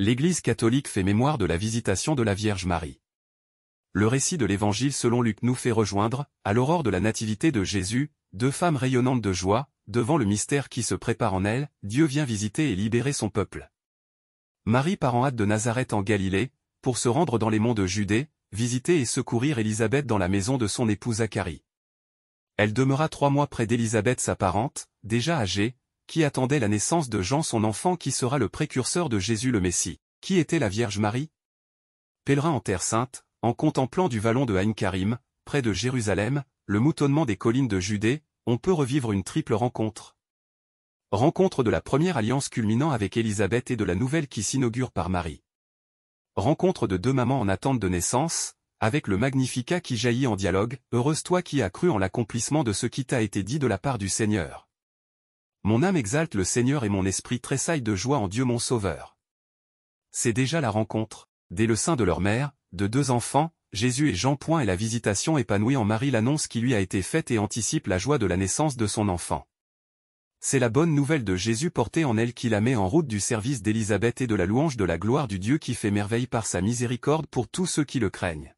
L'Église catholique fait mémoire de la visitation de la Vierge Marie. Le récit de l'Évangile selon Luc nous fait rejoindre, à l'aurore de la nativité de Jésus, deux femmes rayonnantes de joie, devant le mystère qui se prépare en elles, Dieu vient visiter et libérer son peuple. Marie part en hâte de Nazareth en Galilée, pour se rendre dans les monts de Judée, visiter et secourir Élisabeth dans la maison de son époux Zacharie. Elle demeura trois mois près d'Élisabeth sa parente, déjà âgée, qui attendait la naissance de Jean son enfant qui sera le précurseur de Jésus le Messie. Qui était la Vierge Marie Pèlerin en Terre Sainte, en contemplant du vallon de Haïn Karim, près de Jérusalem, le moutonnement des collines de Judée, on peut revivre une triple rencontre. Rencontre de la première alliance culminant avec Élisabeth et de la nouvelle qui s'inaugure par Marie. Rencontre de deux mamans en attente de naissance, avec le Magnificat qui jaillit en dialogue, Heureuse toi qui as cru en l'accomplissement de ce qui t'a été dit de la part du Seigneur. Mon âme exalte le Seigneur et mon esprit tressaille de joie en Dieu mon Sauveur. C'est déjà la rencontre, dès le sein de leur mère, de deux enfants, Jésus et Jean. Point et la visitation épanouie en Marie l'annonce qui lui a été faite et anticipe la joie de la naissance de son enfant. C'est la bonne nouvelle de Jésus portée en elle qui la met en route du service d'Élisabeth et de la louange de la gloire du Dieu qui fait merveille par sa miséricorde pour tous ceux qui le craignent.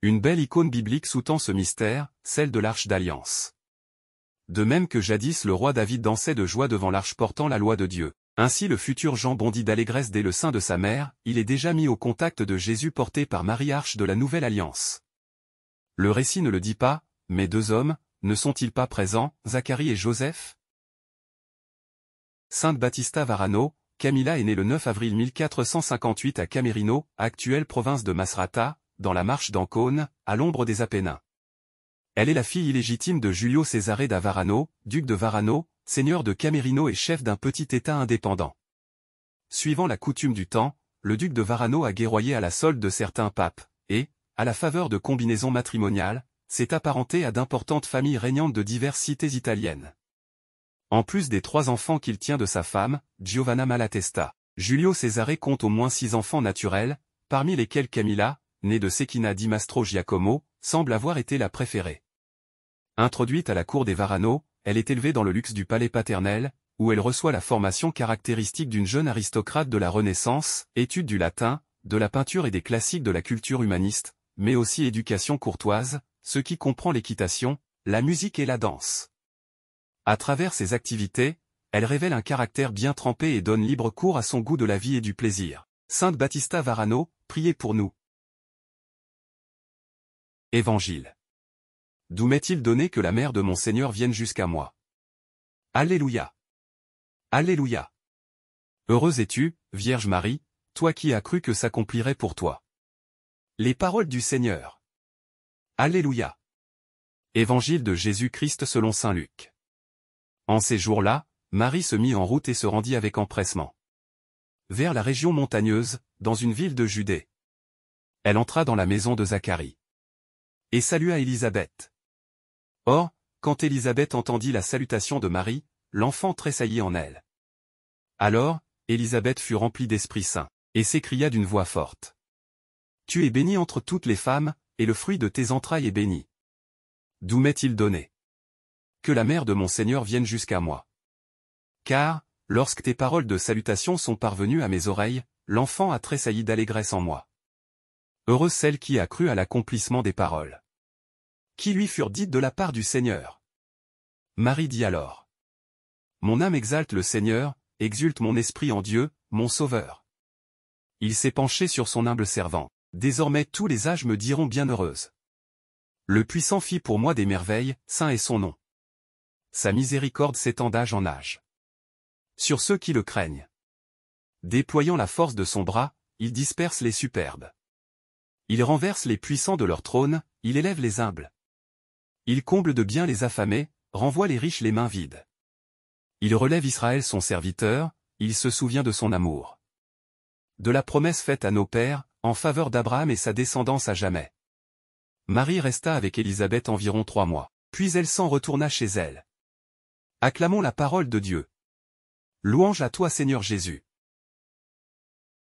Une belle icône biblique sous-tend ce mystère, celle de l'Arche d'Alliance. De même que jadis le roi David dansait de joie devant l'arche portant la loi de Dieu. Ainsi le futur Jean bondit d'allégresse dès le sein de sa mère, il est déjà mis au contact de Jésus porté par Marie-Arche de la Nouvelle Alliance. Le récit ne le dit pas, mais deux hommes, ne sont-ils pas présents, Zacharie et Joseph Sainte Baptista Varano, Camilla est née le 9 avril 1458 à Camerino, actuelle province de Masrata, dans la marche d'Ancône, à l'ombre des Apennins. Elle est la fille illégitime de Giulio Cesare da Varano, duc de Varano, seigneur de Camerino et chef d'un petit état indépendant. Suivant la coutume du temps, le duc de Varano a guerroyé à la solde de certains papes, et, à la faveur de combinaisons matrimoniales, s'est apparenté à d'importantes familles régnantes de diverses cités italiennes. En plus des trois enfants qu'il tient de sa femme, Giovanna Malatesta, Giulio Cesare compte au moins six enfants naturels, parmi lesquels Camilla, née de Secchina di Mastro Giacomo, semble avoir été la préférée. Introduite à la cour des Varano, elle est élevée dans le luxe du palais paternel, où elle reçoit la formation caractéristique d'une jeune aristocrate de la Renaissance, étude du latin, de la peinture et des classiques de la culture humaniste, mais aussi éducation courtoise, ce qui comprend l'équitation, la musique et la danse. À travers ses activités, elle révèle un caractère bien trempé et donne libre cours à son goût de la vie et du plaisir. Sainte Battista Varano, priez pour nous. Évangile D'où m'est-il donné que la mère de mon Seigneur vienne jusqu'à moi Alléluia Alléluia Heureuse es-tu, Vierge Marie, toi qui as cru que s'accomplirait pour toi. Les paroles du Seigneur. Alléluia Évangile de Jésus-Christ selon Saint Luc. En ces jours-là, Marie se mit en route et se rendit avec empressement. Vers la région montagneuse, dans une ville de Judée. Elle entra dans la maison de Zacharie. Et salua Élisabeth. Or, quand Élisabeth entendit la salutation de Marie, l'enfant tressaillit en elle. Alors, Élisabeth fut remplie d'Esprit Saint, et s'écria d'une voix forte. Tu es bénie entre toutes les femmes, et le fruit de tes entrailles est béni. D'où m'est-il donné Que la mère de mon Seigneur vienne jusqu'à moi. Car, lorsque tes paroles de salutation sont parvenues à mes oreilles, l'enfant a tressailli d'allégresse en moi. Heureuse celle qui a cru à l'accomplissement des paroles qui lui furent dites de la part du Seigneur. Marie dit alors. Mon âme exalte le Seigneur, exulte mon esprit en Dieu, mon Sauveur. Il s'est penché sur son humble servant. Désormais tous les âges me diront bienheureuse. Le puissant fit pour moi des merveilles, saint est son nom. Sa miséricorde s'étend d'âge en âge. Sur ceux qui le craignent. Déployant la force de son bras, il disperse les superbes. Il renverse les puissants de leur trône, il élève les humbles. Il comble de bien les affamés, renvoie les riches les mains vides. Il relève Israël son serviteur, il se souvient de son amour. De la promesse faite à nos pères, en faveur d'Abraham et sa descendance à jamais. Marie resta avec Élisabeth environ trois mois, puis elle s'en retourna chez elle. Acclamons la parole de Dieu. Louange à toi Seigneur Jésus.